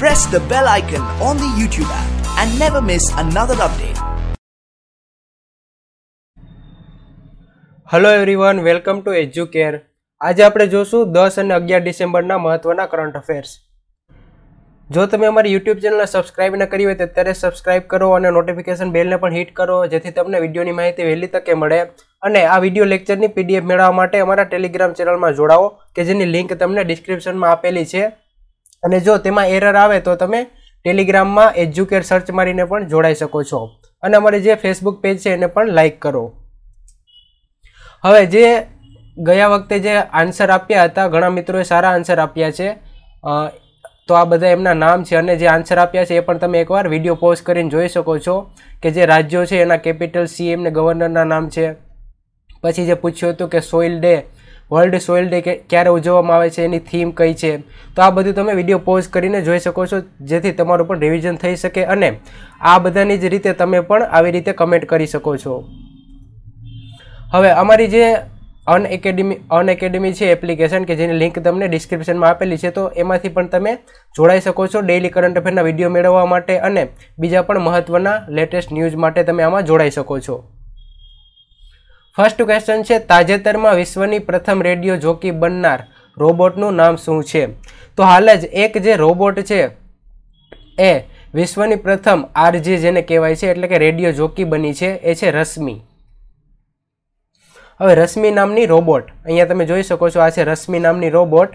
press the bell icon on the YouTube app and never miss another update. Hello everyone welcome to care આજે આપણે જોશું દસ અને અગિયાર ડિસેમ્બરના મહત્વના કરંટ અફેર્સ જો તમે અમારી યુટ્યુબ ચેનલને સબસ્ક્રાઇબ ન કરી હોય તો અત્યારે સબસ્ક્રાઇબ કરો અને નોટિફિકેશન બેલને પણ હિટ કરો જેથી તમને વિડીયોની માહિતી વહેલી તકે મળે અને આ વિડીયો લેક્ચરની પીડીએફ મેળવવા માટે અમારા ટેલિગ્રામ ચેનલમાં જોડાવો કે જેની લિંક તમને ડિસ્ક્રિપ્શનમાં આપેલી છે અને જો તેમાં એરર આવે તો તમે ટેલિગ્રામમાં એજ્યુકેટ સર્ચ મારીને પણ જોડાઈ શકો છો અને અમારી જે ફેસબુક પેજ છે એને પણ લાઈક કરો હવે જે ગયા વખતે જે આન્સર આપ્યા હતા ઘણા મિત્રોએ સારા આન્સર આપ્યા છે તો આ બધા એમના નામ છે અને જે આન્સર આપ્યા છે એ પણ તમે એકવાર વિડીયો પોઝ કરીને જોઈ શકો છો કે જે રાજ્યો છે એના કેપિટલ સીએમ ને ગવર્નરના નામ છે પછી જે પૂછ્યું હતું કે soil day world soil day કે ક્યારે ઉજવવામાં આવે છે એની થીમ કઈ છે તો આ બધું તમે વિડીયો પોઝ કરીને જોઈ શકો છો જેથી તમારું પણ રિવિઝન થઈ શકે અને આ બધાની જ રીતે તમે પણ આવી રીતે કમેન્ટ કરી શકો છો હવે અમારી જે અનએકેડમી એકેડેમી છે એપ્લિકેશન કે જેની લિંક તમને ડિસ્ક્રિપ્શનમાં આપેલી છે તો એમાંથી પણ તમે જોડાઈ શકો છો ડેઇલી કરંટ અફેરના વિડીયો મેળવવા માટે અને બીજા પણ મહત્ત્વના લેટેસ્ટ ન્યૂઝ માટે તમે આમાં જોડાઈ શકો છો ફર્સ્ટ ક્વેશ્ચન છે તાજેતરમાં વિશ્વની પ્રથમ રેડિયો જોકી બનનાર રોબોટનું નામ શું છે તો હાલ જ એક જે રોબોટ છે એ વિશ્વની પ્રથમ આરજે જેને કહેવાય છે એટલે કે રેડિયો જોકી બની છે એ છે રશ્મિ હવે રશ્મિ નામની રોબોટ અહીંયા તમે જોઈ શકો છો આ છે રશ્મિ નામની રોબોટ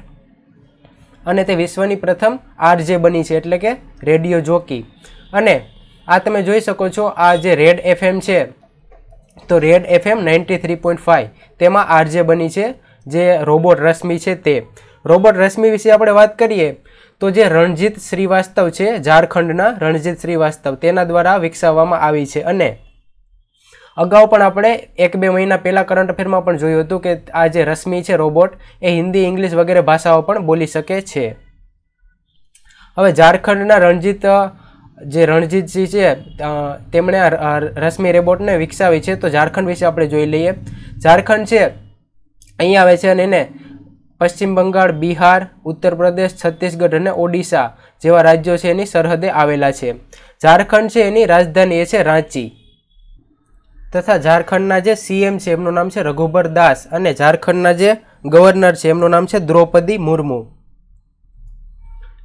અને તે વિશ્વની પ્રથમ આરજે બની છે એટલે કે રેડિયો જોકી અને આ તમે જોઈ શકો છો આ જે રેડ એફએમ છે તો red FM ninety three point five તેમાં આરજે બની છે જે રોબોટ રશ્મિ છે તે રોબોટ રશ્મિ વિશે આપણે વાત કરીએ તો જે રણજીત શ્રીવાસ્તવ છે ઝારખંડના રણજીત શ્રીવાસ્તવ તેના દ્વારા વિકસાવવામાં આવી છે અને અગાઉ પણ આપણે એક બે મહિના પહેલાં કરંટ અફેરમાં પણ જોયું હતું કે આ જે રશ્મિ છે રોબોટ એ હિન્દી ઇંગ્લિશ વગેરે ભાષાઓ પણ બોલી શકે છે હવે ઝારખંડના રણજીત જે રણજીતસિંહ છે તેમણે આ રશ્મિ રેબોટને વિકસાવી છે તો ઝારખંડ વિશે આપણે જોઈ લઈએ ઝારખંડ છે અહીં આવે છે અને એને પશ્ચિમ બંગાળ બિહાર ઉત્તર પ્રદેશ છત્તીસગઢ અને ઓડિશા જેવા રાજ્યો છે એની સરહદે આવેલા છે ઝારખંડ છે એની રાજધાની એ છે રાંચી તથા ઝારખંડના જે સીએમ છે એમનું નામ છે રઘુબર દાસ અને ઝારખંડના જે ગવર્નર છે એમનું નામ છે દ્રૌપદી મુર્મુ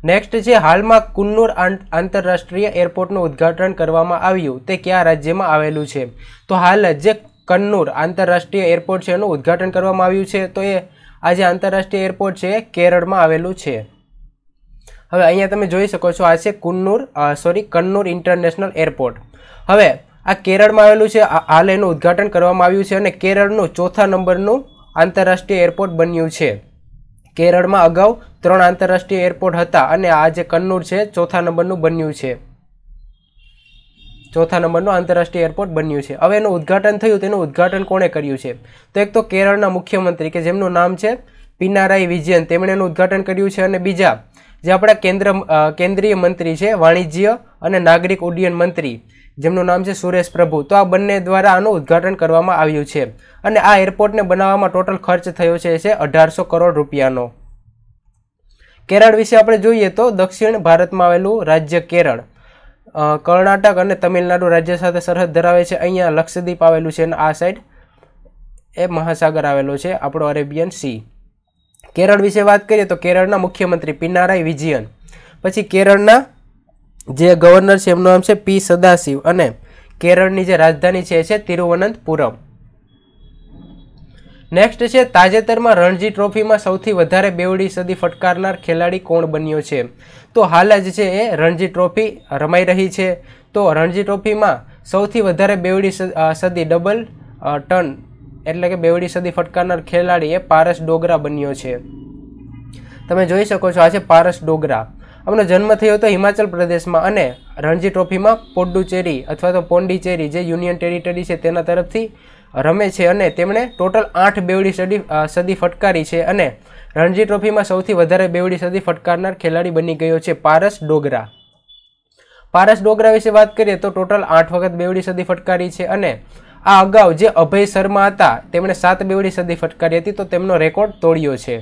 નેક્સ્ટ છે હાલમાં કુન્નૂર આંતરરાષ્ટ્રીય એરપોર્ટનું ઉદ્ઘાટન કરવામાં આવ્યું તે કયા રાજ્યમાં આવેલું છે તો હાલ જે કન્નૂર આંતરરાષ્ટ્રીય એરપોર્ટ છે એનું ઉદ્ઘાટન કરવામાં આવ્યું છે તો એ આજે આંતરરાષ્ટ્રીય એરપોર્ટ છે કેરળમાં આવેલું છે હવે અહીંયા તમે જોઈ શકો છો આ છે Kunnur sorry Kannur international airport હવે આ કેરળમાં આવેલું છે હાલ એનું ઉદ્ઘાટન કરવામાં આવ્યું છે અને કેરળનું ચોથા નંબરનું આંતરરાષ્ટ્રીય એરપોર્ટ બન્યું છે કેરળમાં અગાઉ ત્રણ આંતરરાષ્ટ્રીય એરપોર્ટ હતા અને આ જે કન્નૂર છે ચોથા નંબરનું બન્યું છે ચોથા નંબરનું આંતરરાષ્ટ્રીય એરપોર્ટ બન્યું છે હવે એનું ઉદઘાટન થયું તેનું ઉદ્ઘાટન કોણે કર્યું છે તો એક તો કેરળના મુખ્યમંત્રી કે જેમનું નામ છે પિનારાઈ વિજયન તેમણે એનું ઉદ્ઘાટન કર્યું છે અને બીજા જે આપણા કેન્દ્ર કેન્દ્રીય મંત્રી છે વાણિજ્ય અને નાગરિક ઉડ્ડયન મંત્રી જેમનું નામ છે સુરેશ પ્રભુ તો આ બંને દ્વારા આનું ઉદ્ઘાટન કરવામાં આવ્યું છે અને આ એરપોર્ટને બનાવવામાં ટોટલ ખર્ચ થયો છે છે અઢારસો કરોડ રૂપિયાનો કેરળ વિશે આપણે જોઈએ તો દક્ષિણ ભારતમાં આવેલું રાજ્ય કેરળ કર્ણાટક અને તમિલનાડુ રાજ્ય સાથે સરહદ ધરાવે છે અહીંયા લક્ષદ્વીપ આવેલું છે અને આ સાઈડ એ મહાસાગર આવેલો છે આપણો અરેબિયન સી કેરળ વિશે વાત કરીએ તો કેરળના મુખ્યમંત્રી પિનારાય વિજયન પછી કેરળના જે ગવર્નર છે એમનું નામ છે પી સદાશિવ અને કેરળની જે રાજધાની છે એ છે તિરુવનંતપુરમ નેક્સ્ટ છે તાજેતરમાં રણજી ટ્રોફીમાં સૌથી વધારે બેવડી સદી ફટકારનાર ખેલાડી કોણ બન્યો છે તો હાલ જ છે એ રણજી ટ્રોફી રમાઈ રહી છે તો રણજી ટ્રોફીમાં સૌથી વધારે બેવડી સદી ડબલ ટન એટલે કે બેવડી સદી ફટકારનાર ખેલાડી એ પારસ ડોગરા બન્યો છે તમે જોઈ શકો છો આ છે પારસ ડોગરા એમનો જન્મ થયો હતો હિમાચલ પ્રદેશમાં અને રણજી ટ્રોફીમાં પોડુચેરી અથવા તો પોંડિચેરી જે યુનિયન ટેરિટરી છે તેના તરફથી રમે છે અને તેમણે ટોટલ આઠ બેવડી સદી સદી ફટકારી છે અને રણજી ટ્રોફીમાં સૌથી વધારે બેવડી સદી ફટકારનાર ખેલાડી બની ગયો છે પારસ ડોગરા પારસ ડોગરા વિશે વાત કરીએ તો ટોટલ આઠ વખત બેવડી સદી ફટકારી છે અને આ અગાઉ જે અભય શર્મા હતા તેમણે સાત બેવડી સદી ફટકારી હતી તો તેમનો રેકોર્ડ તોડ્યો છે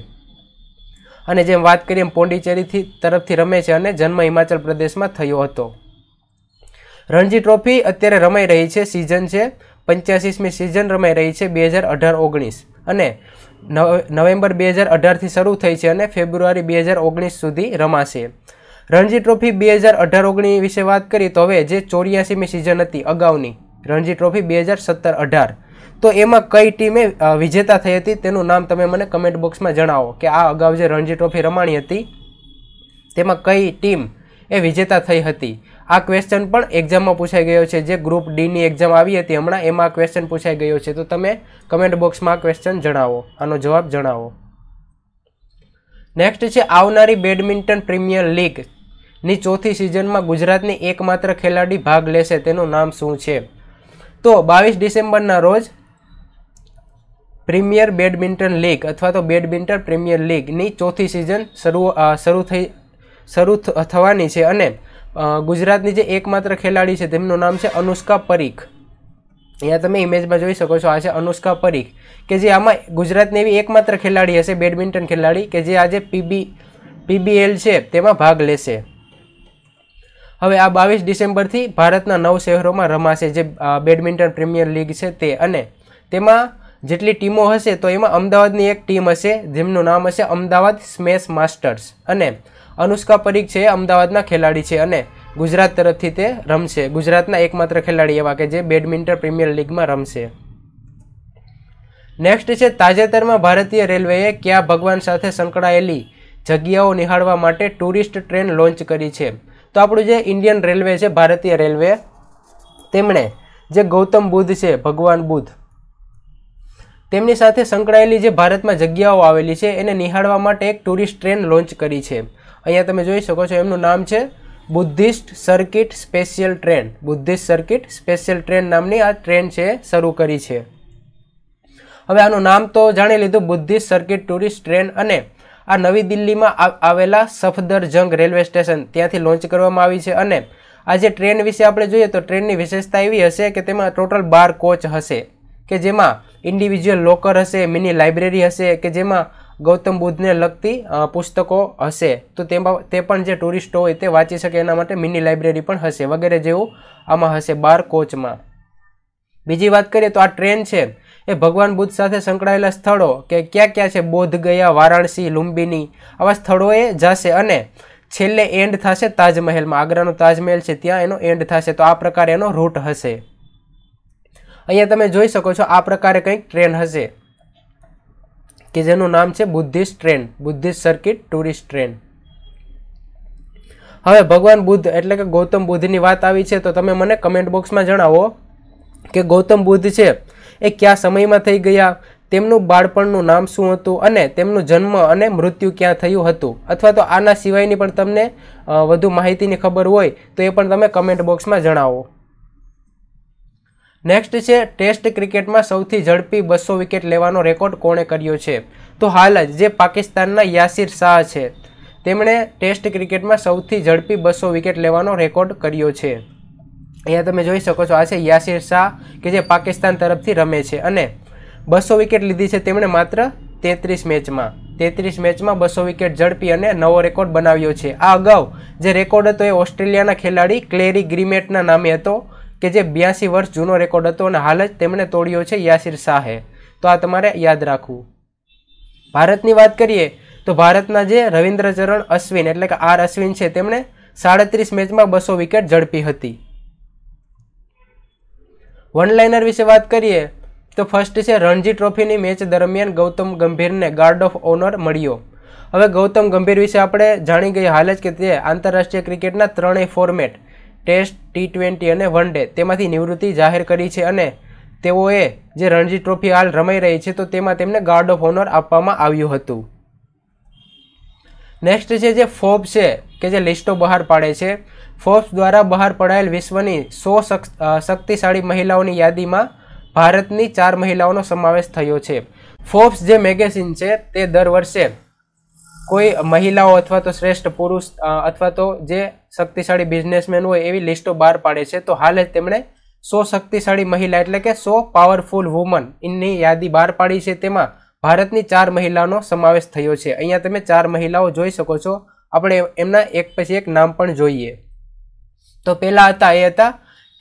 અને જેમ વાત કરીએ એમ પોંડિચેરીથી તરફથી રમે છે અને જન્મ હિમાચલ પ્રદેશમાં થયો હતો રણજી ટ્રોફી અત્યારે રમાઈ રહી છે સિઝન છે પંચ્યાસીસમી સિઝન રમાઈ રહી છે બે હજાર અઢાર ઓગણીસ અને નવેમ્બર બે હજાર અઢારથી શરૂ થઈ છે અને ફેબ્રુઆરી બે હજાર ઓગણીસ સુધી રમાશે રણજી ટ્રોફી બે હજાર અઢાર ઓગણીસ વિશે વાત કરીએ તો હવે જે ચોર્યાસીમી સિઝન હતી અગાઉની રણજી ટ્રોફી બે હજાર સત્તર અઢાર તો એમાં કઈ ટીમે વિજેતા થઈ હતી તેનું નામ તમે મને કમેન્ટ બોક્સમાં જણાવો કે આ અગાઉ જે રણજી ટ્રોફી રમાણી હતી તેમાં કઈ ટીમ એ વિજેતા થઈ હતી આ ક્વેશ્ચન પણ એક્ઝામમાં પૂછાઈ ગયો છે જે ગ્રુપ ડીની એક્ઝામ આવી હતી હમણાં એમાં આ ક્વેશ્ચન પૂછાઈ ગયો છે તો તમે કમેન્ટ બોક્સમાં આ ક્વેશ્ચન જણાવો આનો જવાબ જણાવો નેક્સ્ટ છે આવનારી બેડમિન્ટન પ્રીમિયર લીગ ની ચોથી સિઝનમાં ગુજરાતની એકમાત્ર ખેલાડી ભાગ લેશે તેનું નામ શું છે તો બાવીસ ડિસેમ્બરના રોજ પ્રીમિયર બેડમિન્ટન લીગ અથવા તો બેડમિન્ટન પ્રીમિયર લીગની ચોથી સિઝન શરૂ શરૂ થઈ શરૂ થવાની છે અને ગુજરાતની જે એકમાત્ર ખેલાડી છે તેમનું નામ છે અનુષ્કા પરીખ અહીંયા તમે ઇમેજમાં જોઈ શકો છો આ છે અનુષ્કા પરીખ કે જે આમાં ગુજરાતની એવી એકમાત્ર ખેલાડી હશે બેડમિન્ટન ખેલાડી કે જે આજે પીબી પીબીએલ છે તેમાં ભાગ લેશે હવે આ બાવીસ ડિસેમ્બરથી ભારતના નવ શહેરોમાં રમાશે જે બેડમિન્ટન પ્રીમિયર લીગ છે તે અને તેમાં જેટલી ટીમો હશે તો એમાં અમદાવાદની એક ટીમ હશે જેમનું નામ હશે અમદાવાદ સ્મેશ માસ્ટર્સ અને અનુષ્કા પરીખ છે અમદાવાદના ખેલાડી છે અને ગુજરાત તરફથી તે રમશે ગુજરાતના એકમાત્ર ખેલાડી એવા કે જે બેડમિન્ટન પ્રીમિયર લીગમાં રમશે નેક્સ્ટ છે તાજેતરમાં ભારતીય રેલવેએ ક્યાં ભગવાન સાથે સંકળાયેલી જગ્યાઓ નિહાળવા માટે ટુરિસ્ટ ટ્રેન લોન્ચ કરી છે તો આપણું જે ઇન્ડિયન રેલવે છે ભારતીય રેલવે તેમણે જે ગૌતમ બુદ્ધ છે ભગવાન બુદ્ધ તેમની સાથે સંકળાયેલી જે ભારતમાં જગ્યાઓ આવેલી છે એને નિહાળવા માટે એક ટુરિસ્ટ ટ્રેન લોન્ચ કરી છે અહીંયા તમે જોઈ શકો છો એમનું નામ છે Buddhist circuit special train Buddhist circuit special train નામની આ ટ્રેન છે શરૂ કરી છે હવે આનું નામ તો જાણી લીધું બુદ્ધિસ્ટ સર્કિટ ટુરિસ્ટ ટ્રેન અને આ નવી દિલ્હીમાં આવેલા સફદરજંગ રેલવે સ્ટેશન ત્યાંથી લોન્ચ કરવામાં આવી છે અને આ જે ટ્રેન વિશે આપણે જોઈએ તો ટ્રેનની વિશેષતા એવી હશે કે તેમાં ટોટલ બાર કોચ હશે કે જેમાં ઇન્ડિવિજ્યુઅલ લોકર હશે મિની લાઇબ્રેરી હશે કે જેમાં ગૌતમ બુદ્ધને લગતી પુસ્તકો હશે તો તેમાં તે પણ જે ટુરિસ્ટો હોય તે વાંચી શકે એના માટે મિની લાઇબ્રેરી પણ હશે વગેરે જેવું આમાં હશે બાર કોચમાં બીજી વાત કરીએ તો આ ટ્રેન છે એ ભગવાન બુદ્ધ સાથે સંકળાયેલા સ્થળો કે ક્યાં ક્યાં છે બોધ ગયા વારાણસી લુંબિની આવા સ્થળોએ જશે અને છેલ્લે એન્ડ થશે તાજમહેલમાં આગ્રાનો તાજમહેલ છે ત્યાં એનો એન્ડ થશે તો આ પ્રકારે એનો રૂટ હશે અહીંયા તમે જોઈ શકો છો આ પ્રકારે કંઈક ટ્રેન હશે કે જેનું નામ છે Buddhist train Buddhist circuit tourist train હવે ભગવાન બુદ્ધ એટલે કે ગૌતમ બુદ્ધની વાત આવી છે તો તમે મને કમેન્ટ બોક્સમાં જણાવો કે ગૌતમ બુદ્ધ છે એ કયા સમયમાં થઈ ગયા તેમનું બાળપણનું નામ શું હતું અને તેમનું જન્મ અને મૃત્યુ ક્યાં થયું હતું અથવા તો આના સિવાયની પણ તમને વધુ માહિતીની ખબર હોય તો એ પણ તમે કમેન્ટ બોક્સમાં જણાવો નેક્સ્ટ છે ટેસ્ટ ક્રિકેટમાં સૌથી ઝડપી બસો વિકેટ લેવાનો રેકોર્ડ કોણે કર્યો છે તો હાલ જ જે પાકિસ્તાનના યાસિર શાહ છે તેમણે ટેસ્ટ ક્રિકેટમાં સૌથી ઝડપી બસો વિકેટ લેવાનો રેકોર્ડ કર્યો છે અહીંયા તમે જોઈ શકો છો આ છે યાસિર શાહ કે જે પાકિસ્તાન તરફથી રમે છે અને બસો વિકેટ લીધી છે તેમણે માત્ર તેત્રીસ મેચમાં તેત્રીસ મેચમાં બસો વિકેટ ઝડપી અને નવો રેકોર્ડ બનાવ્યો છે આ અગાઉ જે રેકોર્ડ હતો એ ઓસ્ટ્રેલિયાના ખેલાડી ક્લેરી ગ્રીમેટના નામે હતો કે જે બ્યાસી વર્ષ જૂનો રેકોર્ડ હતો અને હાલ જ તેમણે તોડ્યો છે યાસિર શાહે તો આ તમારે યાદ રાખવું ભારતની વાત કરીએ તો ભારતના જે ચરણ અશ્વિન એટલે કે આર અશ્વિન છે તેમણે સાડત્રીસ મેચમાં બસો વિકેટ ઝડપી હતી વનલાઇનર વિશે વાત કરીએ તો ફર્સ્ટ છે રણજી ટ્રોફીની મેચ દરમિયાન ગૌતમ ગંભીરને ગાર્ડ ઓફ ઓનર મળ્યો હવે ગૌતમ ગંભીર વિશે આપણે જાણી ગઈ હાલ જ કે તે આંતરરાષ્ટ્રીય ક્રિકેટના ત્રણેય ફોર્મેટ ટેસ્ટ ટી ટ્વેન્ટી અને વન ડે તેમાંથી નિવૃત્તિ જાહેર કરી છે અને તેઓએ જે રણજી ટ્રોફી હાલ રમાઈ રહી છે તો તેમાં તેમને ગાર્ડ ઓફ ઓનર આપવામાં આવ્યું હતું નેક્સ્ટ છે જે ફોબ છે કે જે લિસ્ટો બહાર પાડે છે ફોર્બ્સ દ્વારા બહાર પડાયેલ વિશ્વની સો શક્તિશાળી મહિલાઓની યાદીમાં ભારતની ચાર મહિલાઓનો સમાવેશ થયો છે ફોર્બ્સ જે મેગેઝિન છે તે દર વર્ષે કોઈ મહિલાઓ અથવા તો શ્રેષ્ઠ પુરુષ અથવા તો જે શક્તિશાળી બિઝનેસમેન હોય એવી લિસ્ટો બહાર પાડે છે તો હાલ જ તેમણે સો શક્તિશાળી મહિલા એટલે કે સો પાવરફુલ વુમન એની યાદી બહાર પાડી છે તેમાં ભારતની ચાર મહિલાનો સમાવેશ થયો છે અહીંયા તમે ચાર મહિલાઓ જોઈ શકો છો આપણે એમના એક પછી એક નામ પણ જોઈએ તો પહેલાં હતા એ હતા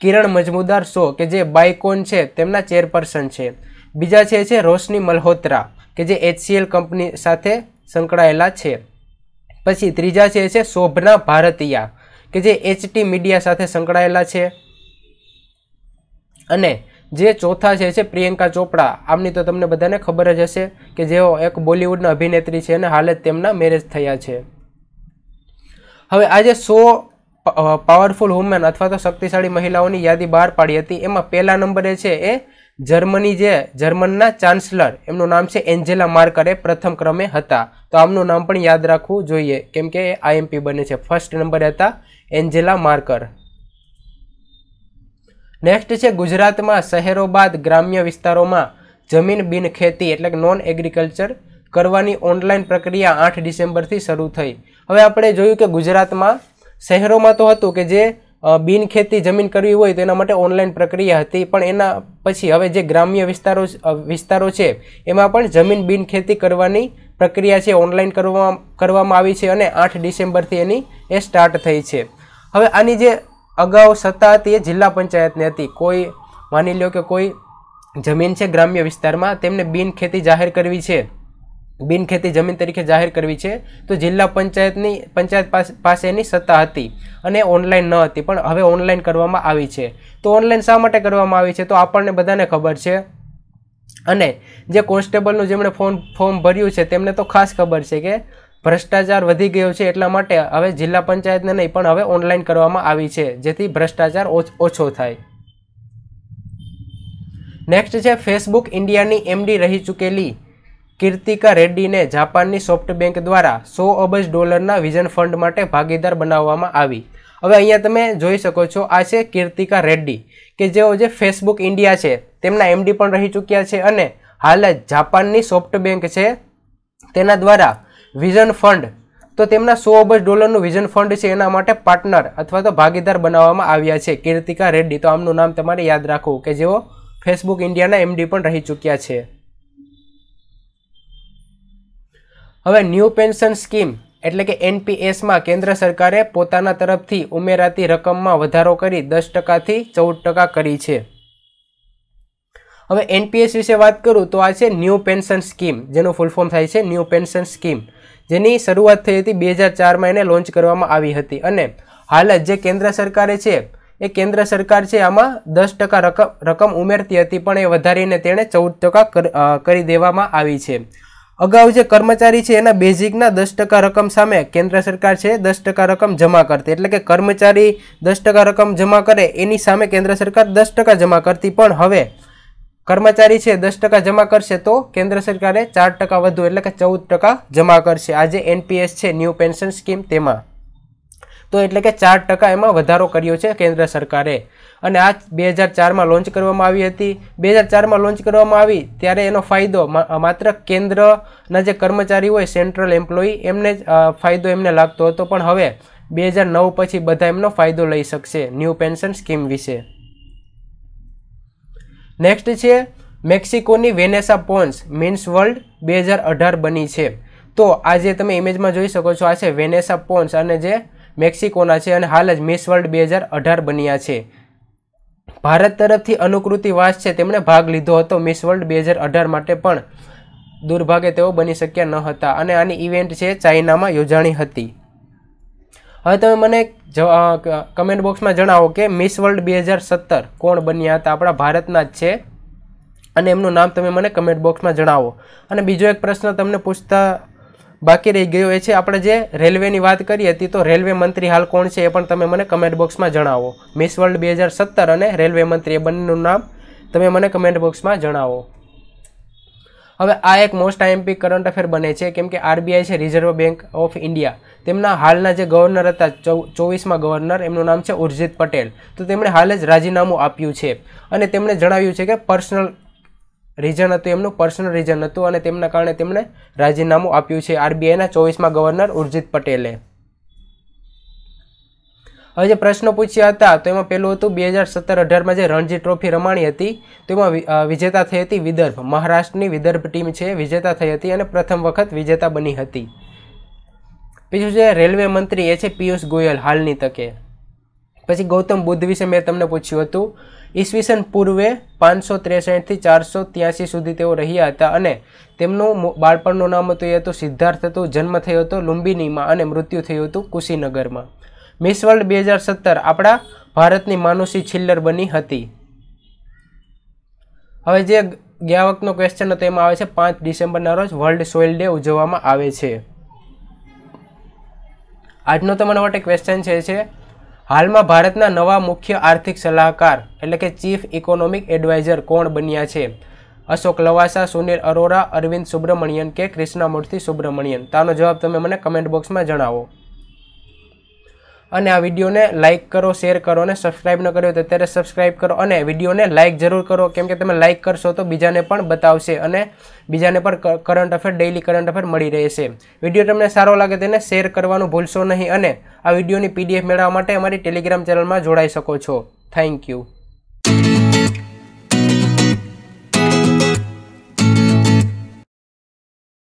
કિરણ મજમુદાર શો કે જે બાયકોન છે તેમના ચેરપર્સન છે બીજા છે છે રોશની મલ્હોત્રા કે જે એચસીએલ કંપની સાથે સંકળાયેલા છે પછી ત્રીજા છે છે શોભના ભારતીયા કે જે એચટી મીડિયા સાથે સંકળાયેલા છે અને જે ચોથા છે છે પ્રિયંકા ચોપડા આમની તો તમને બધાને ખબર જ હશે કે જેઓ એક બોલિવૂડના અભિનેત્રી છે અને હાલ જ તેમના મેરેજ થયા છે હવે આજે સો પાવરફુલ વુમેન અથવા તો શક્તિશાળી મહિલાઓની યાદી બહાર પાડી હતી એમાં પહેલા નંબરે છે એ જર્મની જે જર્મનના ચાન્સલર એમનું નામ છે એન્જેલા માર્કરે પ્રથમ ક્રમે હતા તો આમનું નામ પણ યાદ રાખવું જોઈએ કેમ કે આઈએમપી બને છે ફર્સ્ટ નંબરે હતા એન્જેલા માર્કર નેક્સ્ટ છે ગુજરાતમાં શહેરો બાદ ગ્રામ્ય વિસ્તારોમાં જમીન બિનખેતી એટલે કે નોન એગ્રીકલ્ચર કરવાની ઓનલાઈન પ્રક્રિયા આઠ ડિસેમ્બરથી શરૂ થઈ હવે આપણે જોયું કે ગુજરાતમાં શહેરોમાં તો હતું કે જે બિનખેતી જમીન કરવી હોય તો એના માટે ઓનલાઈન પ્રક્રિયા હતી પણ એના પછી હવે જે ગ્રામ્ય વિસ્તારો વિસ્તારો છે એમાં પણ જમીન બિનખેતી કરવાની પ્રક્રિયા છે ઓનલાઈન કરવામાં કરવામાં આવી છે અને આઠ ડિસેમ્બરથી એની એ સ્ટાર્ટ થઈ છે હવે આની જે અગાઉ સત્તા હતી એ જિલ્લા પંચાયતની હતી કોઈ માની લો કે કોઈ જમીન છે ગ્રામ્ય વિસ્તારમાં તેમને બિનખેતી જાહેર કરવી છે બિનખેતી જમીન તરીકે જાહેર કરવી છે તો જિલ્લા પંચાયતની પંચાયત પાસેની સત્તા હતી અને ઓનલાઈન ન હતી પણ હવે ઓનલાઈન કરવામાં આવી છે તો ઓનલાઈન શા માટે કરવામાં આવી છે તો આપણને બધાને ખબર છે અને જે કોન્સ્ટેબલનું જેમણે ફોન ફોર્મ ભર્યું છે તેમને તો ખાસ ખબર છે કે ભ્રષ્ટાચાર વધી ગયો છે એટલા માટે હવે જિલ્લા પંચાયતને નહીં પણ હવે ઓનલાઈન કરવામાં આવી છે જેથી ભ્રષ્ટાચાર ઓછો થાય નેક્સ્ટ છે ફેસબુક ઇન્ડિયાની એમડી રહી ચૂકેલી કીર્તિકા રેડ્ડીને જાપાનની સોફ્ટ બેંક દ્વારા સો અબજ ડોલરના વિઝન ફંડ માટે ભાગીદાર બનાવવામાં આવી હવે અહીંયા તમે જોઈ શકો છો આ છે કીર્તિકા રેડ્ડી કે જેઓ જે ફેસબુક ઇન્ડિયા છે તેમના એમડી પણ રહી ચૂક્યા છે અને હાલ જાપાનની સોફ્ટ બેંક છે તેના દ્વારા વિઝન ફંડ તો તેમના સો અબજ ડોલરનું વિઝન ફંડ છે એના માટે પાર્ટનર અથવા તો ભાગીદાર બનાવવામાં આવ્યા છે કીર્તિકા રેડ્ડી તો આમનું નામ તમારે યાદ રાખવું કે જેઓ ફેસબુક ઇન્ડિયાના એમડી પણ રહી ચૂક્યા છે હવે ન્યૂ પેન્શન સ્કીમ એટલે કે એનપીએસમાં કેન્દ્ર સરકારે પોતાના તરફથી ઉમેરાતી રકમમાં વધારો કરી દસ ટકાથી ચૌદ ટકા કરી છે હવે એનપીએસ વિશે વાત કરું તો આ છે ન્યૂ પેન્શન સ્કીમ જેનું ફૂલ થાય છે ન્યૂ પેન્શન સ્કીમ જેની શરૂઆત થઈ હતી બે હજાર ચારમાં એને લોન્ચ કરવામાં આવી હતી અને હાલ જ જે કેન્દ્ર સરકારે છે એ કેન્દ્ર સરકાર છે આમાં દસ ટકા રકમ રકમ ઉમેરતી હતી પણ એ વધારીને તેણે ચૌદ ટકા કરી દેવામાં આવી છે અગાઉ જે કર્મચારી છે એના બેઝિકના દસ ટકા રકમ સામે કેન્દ્ર સરકાર છે દસ ટકા રકમ જમા કરતી એટલે કે કર્મચારી દસ ટકા રકમ જમા કરે એની સામે કેન્દ્ર સરકાર દસ ટકા જમા કરતી પણ હવે કર્મચારી છે દસ ટકા જમા કરશે તો કેન્દ્ર સરકારે ચાર ટકા વધુ એટલે કે ચૌદ ટકા જમા કરશે આજે એનપીએસ છે ન્યૂ પેન્શન સ્કીમ તેમાં તો એટલે કે ચાર ટકા એમાં વધારો કર્યો છે કેન્દ્ર સરકારે અને આ બે હજાર ચારમાં લોન્ચ કરવામાં આવી હતી બે હજાર ચારમાં લોન્ચ કરવામાં આવી ત્યારે એનો ફાયદો માત્ર કેન્દ્રના જે કર્મચારી હોય સેન્ટ્રલ એમ્પ્લોયી એમને જ ફાયદો એમને લાગતો હતો પણ હવે બે હજાર નવ પછી બધા એમનો ફાયદો લઈ શકશે ન્યૂ પેન્શન સ્કીમ વિશે નેક્સ્ટ છે મેક્સિકોની વેનેસા પોન્સ મીન્સ વર્લ્ડ બે હજાર અઢાર બની છે તો આજે તમે ઇમેજમાં જોઈ શકો છો આ છે વેનેસા પોન્સ અને જે મેક્સિકોના છે અને હાલ જ મિસ વર્લ્ડ બે હજાર અઢાર બન્યા છે ભારત તરફથી અનુકૃતિ વાસ છે તેમણે ભાગ લીધો હતો મિસ વર્લ્ડ બે હજાર અઢાર માટે પણ દુર્ભાગ્યે તેઓ બની શક્યા ન હતા અને આની ઇવેન્ટ છે ચાઇનામાં યોજાણી હતી હવે તમે મને કમેન્ટ બોક્સમાં જણાવો કે મિસ વર્લ્ડ બે હજાર સત્તર કોણ બન્યા હતા આપણા ભારતના જ છે અને એમનું નામ તમે મને કમેન્ટ બોક્સમાં જણાવો અને બીજો એક પ્રશ્ન તમને પૂછતા બાકી રહી ગયો એ છે આપણે જે રેલવેની વાત કરી હતી તો રેલવે મંત્રી હાલ કોણ છે એ પણ તમે મને કમેન્ટ બોક્સમાં જણાવો મિસ વર્લ્ડ બે હજાર સત્તર અને રેલવે મંત્રી એ બંનેનું નામ તમે મને કમેન્ટ બોક્સમાં જણાવો હવે આ એક મોસ્ટ આઈએમપી કરંટ અફેર બને છે કેમ કે આરબીઆઈ છે રિઝર્વ બેંક ઓફ ઇન્ડિયા તેમના હાલના જે ગવર્નર હતા ચોવીસમાં ગવર્નર એમનું નામ છે ઉર્જિત પટેલ તો તેમણે હાલ જ રાજીનામું આપ્યું છે અને તેમણે જણાવ્યું છે કે પર્સનલ રીઝન હતું એમનું પર્સનલ રીઝન હતું અને તેમના કારણે તેમણે રાજીનામું આપ્યું છે આરબીઆઈના ચોવીસમાં ગવર્નર ઉર્જિત પટેલે હવે જે પ્રશ્નો પૂછ્યા હતા તો એમાં પહેલું હતું બે હજાર સત્તર અઢારમાં જે રણજી ટ્રોફી રમાણી હતી તેમાં વિજેતા થઈ હતી વિદર્ભ મહારાષ્ટ્રની વિદર્ભ ટીમ છે વિજેતા થઈ હતી અને પ્રથમ વખત વિજેતા બની હતી બીજું છે રેલવે મંત્રી એ છે પિયુષ ગોયલ હાલની તકે પછી ગૌતમ બુદ્ધ વિશે મેં તમને પૂછ્યું હતું ઈસવીસન પૂર્વે પાંચસો ત્રેસઠથી ચારસો ત્યાંસી સુધી તેઓ રહ્યા હતા અને તેમનું બાળપણનું નામ હતું એ હતું સિદ્ધાર્થ હતું જન્મ થયો હતો લુંબિનીમાં અને મૃત્યુ થયું હતું કુશીનગરમાં મિસ વર્લ્ડ બે હજાર સત્તર આપણા ભારતની માનુષી છિલ્લર બની હતી હવે જે ગયા વખતનો ક્વેશ્ચન હતો એમાં આવે છે પાંચ ડિસેમ્બરના રોજ વર્લ્ડ સોઇલ ડે ઉજવવામાં આવે છે આજનો તમારા માટે ક્વેશ્ચન છે હાલમાં ભારતના નવા મુખ્ય આર્થિક સલાહકાર એટલે કે ચીફ ઇકોનોમિક એડવાઇઝર કોણ બન્યા છે અશોક લવાસા સુનિલ અરોરા અરવિંદ સુબ્રમણ્યન કે કૃષ્ણમૂર્તિ સુબ્રમણ્યન તાનો જવાબ તમે મને કમેન્ટ બોક્સમાં જણાવો અને આ વિડીયોને લાઇક કરો શેર કરો અને સબસ્ક્રાઈબ ન કર્યો તો અત્યારે સબસ્ક્રાઈબ કરો અને વિડીયોને લાઇક જરૂર કરો કેમ કે તમે લાઇક કરશો તો બીજાને પણ બતાવશે અને બીજાને પણ current affair daily current affair મળી રહેશે વિડીયો તમને સારો લાગે તેને શેર કરવાનું ભૂલશો નહીં અને આ વિડીયોની પીડીએફ મેળવવા માટે અમારી ટેલિગ્રામ ચેનલમાં જોડાઈ શકો છો થેન્ક યુ